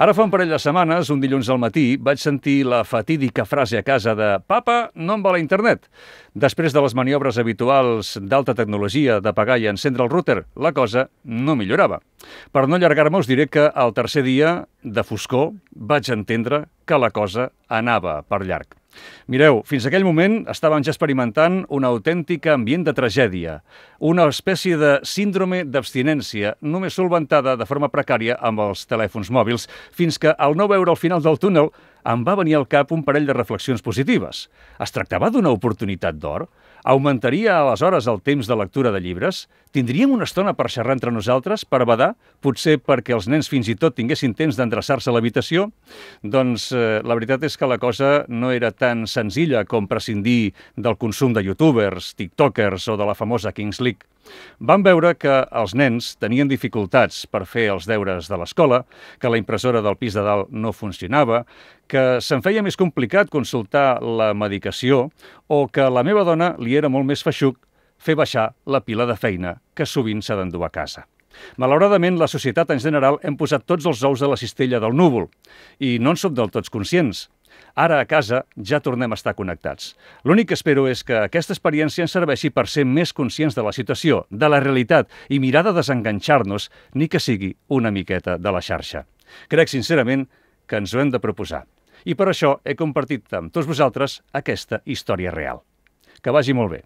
Ara fa un parell de setmanes, un dilluns al matí, vaig sentir la fatídica frase a casa de «Papa, no em va la internet». Després de les maniobres habituals d'alta tecnologia de pagar i encendre el router, la cosa no millorava. Per no allargar-me, us diré que el tercer dia de foscor vaig entendre que la cosa anava per llarg. Mireu, fins aquell moment estàvem ja experimentant un autèntic ambient de tragèdia, una espècie de síndrome d'abstinència, només solventada de forma precària amb els telèfons mòbils, fins que, al no veure el final del túnel, em va venir al cap un parell de reflexions positives. Es tractava d'una oportunitat d'or? Augmentaria aleshores el temps de lectura de llibres? Tindríem una estona per xerrar entre nosaltres, per badar? Potser perquè els nens fins i tot tinguessin temps d'endreçar-se a l'habitació? Doncs eh, la veritat és que la cosa no era tan senzilla com prescindir del consum de youtubers, tiktokers o de la famosa Kings League. Van veure que els nens tenien dificultats per fer els deures de l'escola, que la impressora del pis de dalt no funcionava, que se'n feia més complicat consultar la medicació o que la meva dona li era molt més feixuc fer baixar la pila de feina que sovint s'ha d'endur a casa. Malauradament, la societat en general hem posat tots els ous a la cistella del núvol i no en som del tots conscients. Ara a casa ja tornem a estar connectats. L'únic que espero és que aquesta experiència ens serveixi per ser més conscients de la situació, de la realitat i mirar de desenganxar-nos, ni que sigui una miqueta de la xarxa. Crec sincerament que ens ho hem de proposar. I per això he compartit amb tots vosaltres aquesta història real. Que vagi molt bé.